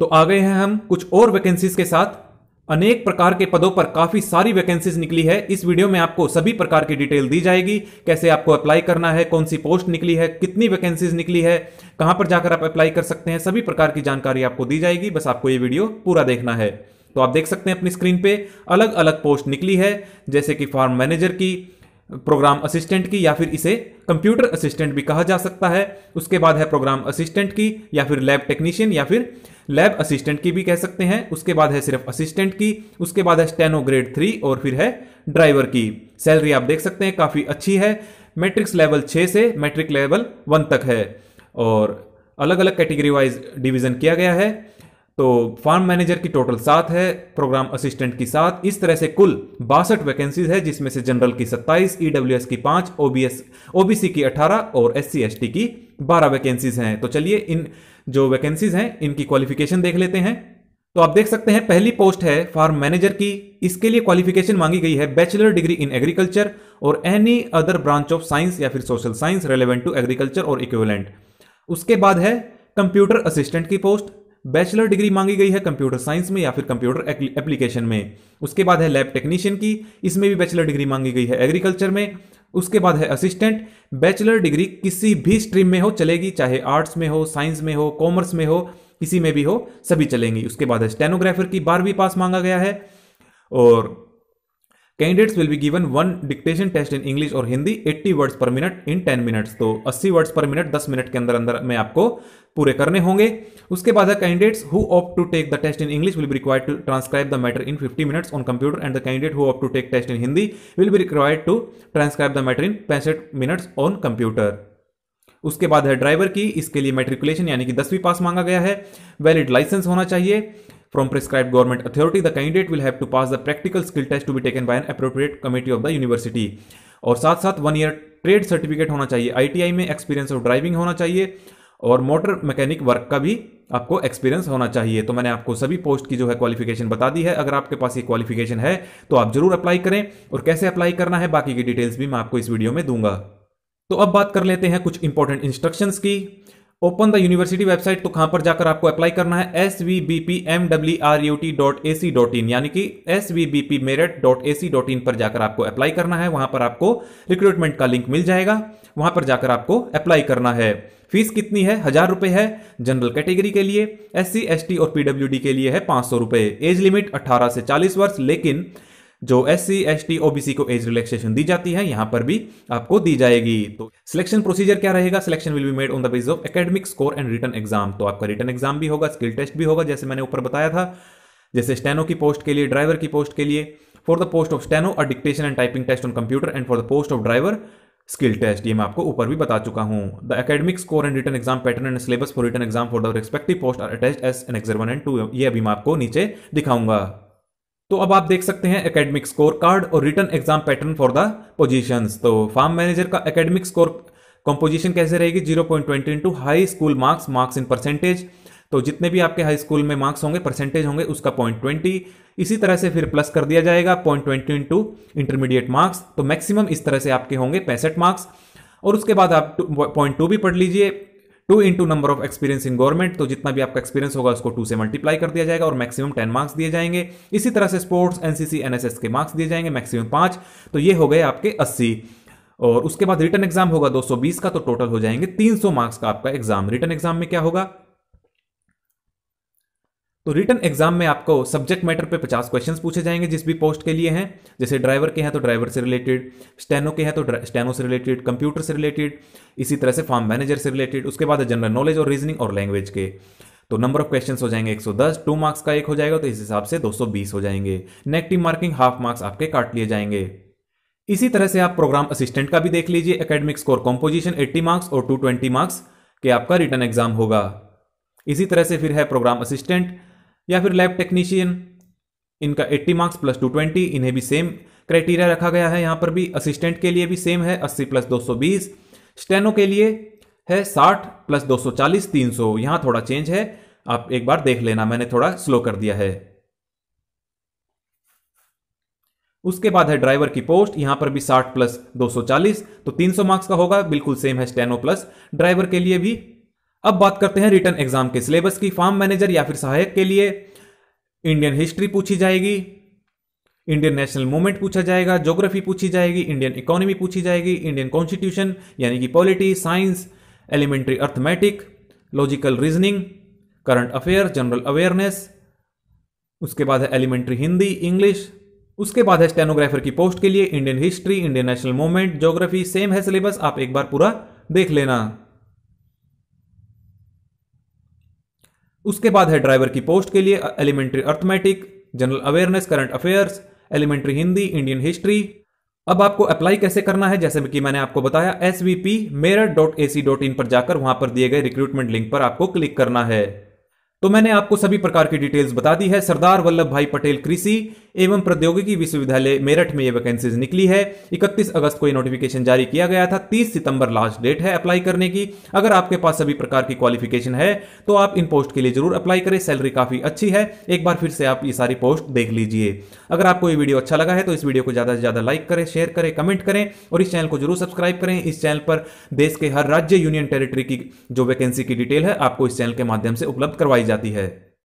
तो आ गए हैं हम कुछ और वैकेंसीज के साथ अनेक प्रकार के पदों पर काफ़ी सारी वैकेंसीज निकली है इस वीडियो में आपको सभी प्रकार की डिटेल दी जाएगी कैसे आपको अप्लाई करना है कौन सी पोस्ट निकली है कितनी वैकेंसीज निकली है कहां पर जाकर आप अप्लाई कर सकते हैं सभी प्रकार की जानकारी आपको दी जाएगी बस आपको ये वीडियो पूरा देखना है तो आप देख सकते हैं अपनी स्क्रीन पे अलग अलग पोस्ट निकली है जैसे कि फार्म मैनेजर की प्रोग्राम असिस्टेंट की या फिर इसे कंप्यूटर असिस्टेंट भी कहा जा सकता है उसके बाद है प्रोग्राम असिस्टेंट की या फिर लैब टेक्नीशियन या फिर लैब असिस्टेंट की भी कह सकते हैं उसके बाद है सिर्फ असिस्टेंट की उसके बाद है स्टेनो ग्रेड थ्री और फिर है ड्राइवर की सैलरी आप देख सकते हैं काफ़ी अच्छी है मैट्रिक्स लेवल छः से मैट्रिक लेवल वन तक है और अलग अलग कैटेगरी वाइज डिवीजन किया गया है तो फार्म मैनेजर की टोटल सात है प्रोग्राम असिस्टेंट की सात इस तरह से कुल बासठ वैकेंसीज है जिसमें से जनरल की सत्ताईस ईडब्ल्यू e की पांच ओबीएस ओबीसी की अठारह और एस सी की बारह वैकेंसीज हैं तो चलिए इन जो वैकेंसीज हैं इनकी क्वालिफिकेशन देख लेते हैं तो आप देख सकते हैं पहली पोस्ट है फार्म मैनेजर की इसके लिए क्वालिफिकेशन मांगी गई है बैचलर डिग्री इन एग्रीकल्चर और any other branch of science या फिर social science relevant to agriculture और इक्विवेलेंट उसके बाद है कंप्यूटर असिस्टेंट की पोस्ट बैचलर डिग्री मांगी गई है कंप्यूटर साइंस में या फिर कंप्यूटर एप्लीकेशन में उसके बाद है लैब टेक्नीशियन की इसमें भी बैचलर डिग्री मांगी गई है एग्रीकल्चर में उसके बाद है असिस्टेंट बैचलर डिग्री किसी भी स्ट्रीम में हो चलेगी चाहे आर्ट्स में हो साइंस में हो कॉमर्स में हो किसी में भी हो सभी चलेंगी उसके बाद है स्टेनोग्राफर की बारहवीं पास मांगा गया है और candidates will be given one dictation test in English और Hindi 80 words per minute in 10 minutes तो 80 वर्ड्स पर मिनट 10 मिनट के अंदर अंदर में आपको पूरे करने होंगे उसके बाद है candidates who opt to take the test in English will be required to transcribe the matter in 50 minutes on computer and the candidate who opt to take test in Hindi will be required to transcribe the matter in पैंसठ minutes on computer उसके बाद है driver की इसके लिए matriculation यानी कि दसवीं पास मांगा गया है वैलिड लाइसेंस होना चाहिए from prescribed government authority, the candidate will have to pass the practical skill test to be taken by an appropriate committee of the university. और साथ साथ वन ईयर ट्रेड सर्टिफिकेट होना चाहिए आईटीआई में experience of driving होना चाहिए और motor mechanic work का भी आपको एक्सपीरियंस होना चाहिए तो मैंने आपको सभी पोस्ट की जो है क्वालिफिकेशन बता दी है अगर आपके पास ये क्वालिफिकेशन है तो आप जरूर अप्लाई करें और कैसे अप्लाई करना है बाकी की डिटेल्स भी मैं आपको इस वीडियो में दूंगा तो अब बात कर लेते हैं कुछ इंपॉर्टेंट इंस्ट्रक्शंस की ओपन द यूनिवर्सिटी वेबसाइट तो कहां पर जाकर आपको अप्लाई करना है S V B P M W R U T dot A C dot in यानी कि S V B P Meerut dot A C dot in पर जाकर आपको अप्लाई करना है वहां पर आपको रिक्रूटमेंट का लिंक मिल जाएगा वहां पर जाकर आपको अप्लाई करना है फीस कितनी है हजार रुपये है जनरल कैटेगरी के लिए एस सी एस टी और पीडब्ल्यू डी के लिए है पाँच सौ रुपये एज लिमिट अट्ठारह से चालीस वर्ष लेकिन जो S C S T OBC को एज रिलैक्सेशन दी जाती है यहां पर भी आपको दी जाएगी तो सिलेक्शन प्रोसीजर क्या रहेगा selection will be made on the base of academic score and written exam तो आपका रिटर्न एग्जाम भी होगा स्किल टेस्ट भी होगा जैसे मैंने ऊपर बताया था जैसे स्टेनो की पोस्ट के लिए ड्राइवर की पोस्ट के लिए for the post of steno a dictation and typing test on computer and for the post of driver skill test ये मैं आपको ऊपर भी बता चुका हूँ the academic score and written exam pattern and syllabus for written exam for the respective post are attach as annexure one and two ये अभी मैं आपको नीचे दिखाऊंगा तो अब आप देख सकते हैं एकेडमिक स्कोर कार्ड और written exam pattern for the positions तो फार्म मैनेजर का एकेडमिक स्कोर कंपोजिशन कैसे रहेगी zero point twenty into high school marks marks in percentage तो जितने भी आपके हाई स्कूल में मार्क्स होंगे परसेंटेज होंगे उसका पॉइंट ट्वेंटी इसी तरह से फिर प्लस कर दिया जाएगा point twenty into intermediate marks तो मैक्सिमम इस तरह से आपके होंगे पैंसठ मार्क्स और उसके बाद आप पॉइंट टू भी पढ़ लीजिए two into number of experience in government तो जितना भी आपका एक्सपीरियंस होगा उसको टू से मल्टीप्लाई कर दिया जाएगा और मैक्सिमम टेन मार्क्स दिए जाएंगे इसी तरह से स्पोर्ट्स एनसीसी एनएसएस के मार्क्स दिए जाएंगे मैक्सिमम पांच तो ये हो गए आपके अस्सी और उसके बाद रिटर्न एग्जाम होगा 220 का तो टोटल हो जाएंगे 300 मार्क्स का आपका एग्जाम रिटर्न एग्जाम में क्या होगा तो रिटर्न एग्जाम में आपको सब्जेक्ट मैटर पे 50 क्वेश्चंस पूछे जाएंगे जिस भी पोस्ट के लिए हैं जैसे ड्राइवर के हैं तो ड्राइवर से रिलेटेड स्टेनो के हैं तो स्टेनो से रिलेटेड कंप्यूटर से रिलेटेड इसी तरह से फार्म मैनेजर से रिलेटेड उसके बाद जनरल नॉलेज और रीजनिंग और लैंग्वेज के तो नंबर ऑफ क्वेश्चन हो जाएंगे 110 टू मार्क्स का एक हो जाएगा तो इस हिसाब से 220 हो जाएंगे नेगेटिव मार्किंग हाफ मार्क्स आपके काट लिए जाएंगे इसी तरह से आप प्रोग्राम असिस्टेंट का भी देख लीजिए एकेडमिक स्कोर कॉम्पोजिशन 80 मार्क्स और 220 मार्क्स के आपका रिटर्न एग्जाम होगा इसी तरह से फिर है प्रोग्राम असिस्टेंट या फिर लैब टेक्नीशियन इनका 80 मार्क्स प्लस 220 इन्हें भी सेम क्राइटेरिया रखा गया है यहाँ पर भी असिस्टेंट के लिए भी सेम है 80 प्लस 220 स्टेनो के लिए है 60 प्लस 240 300 यहाँ थोड़ा चेंज है आप एक बार देख लेना मैंने थोड़ा स्लो कर दिया है उसके बाद है ड्राइवर की पोस्ट यहां पर भी 60 प्लस 240 तो 300 मार्क्स का होगा बिल्कुल सेम है स्टेनो प्लस ड्राइवर के लिए भी अब बात करते हैं रिटर्न एग्जाम के सिलेबस की फार्म मैनेजर या फिर सहायक के लिए इंडियन हिस्ट्री पूछी जाएगी इंडियन नेशनल मूवमेंट पूछा जाएगा ज्योग्राफी पूछी जाएगी इंडियन इकोनॉमी पूछी जाएगी इंडियन कॉन्स्टिट्यूशन यानी कि polity science elementary arithmetic logical reasoning current affair general awareness उसके बाद है एलिमेंट्री हिंदी इंग्लिश उसके बाद है स्टेनोग्राफर की पोस्ट के लिए Indian history Indian national movement geography same है सिलेबस आप एक बार पूरा देख लेना उसके बाद है ड्राइवर की पोस्ट के लिए elementary arithmetic general awareness current affairs elementary Hindi Indian history अब आपको अप्लाई कैसे करना है जैसे कि मैंने आपको बताया S V P Meerut dot A C dot in पर जाकर वहां पर दिए गए रिक्रूटमेंट लिंक पर आपको क्लिक करना है तो मैंने आपको सभी प्रकार की डिटेल्स बता दी है सरदार वल्लभ भाई पटेल कृषि एवं प्रौद्योगिकी विश्वविद्यालय मेरठ में ये वैकेंसीज निकली है 31 अगस्त को ये नोटिफिकेशन जारी किया गया था तीस सितंबर लास्ट डेट है अप्लाई करने की अगर आपके पास सभी प्रकार की क्वालिफिकेशन है तो आप इन पोस्ट के लिए जरूर अप्लाई करें सैलरी काफी अच्छी है एक बार फिर से आप ये सारी पोस्ट देख लीजिए अगर आपको ये वीडियो अच्छा लगा है तो इस वीडियो को ज्यादा से ज्यादा लाइक करें शेयर करें कमेंट करें और इस चैनल को जरूर सब्सक्राइब करें इस चैनल पर देश के हर राज्य यूनियन टेरिटरी की जो वैकेंसी की डिटेल है आपको इस चैनल के माध्यम से उपलब्ध करवाई जाती है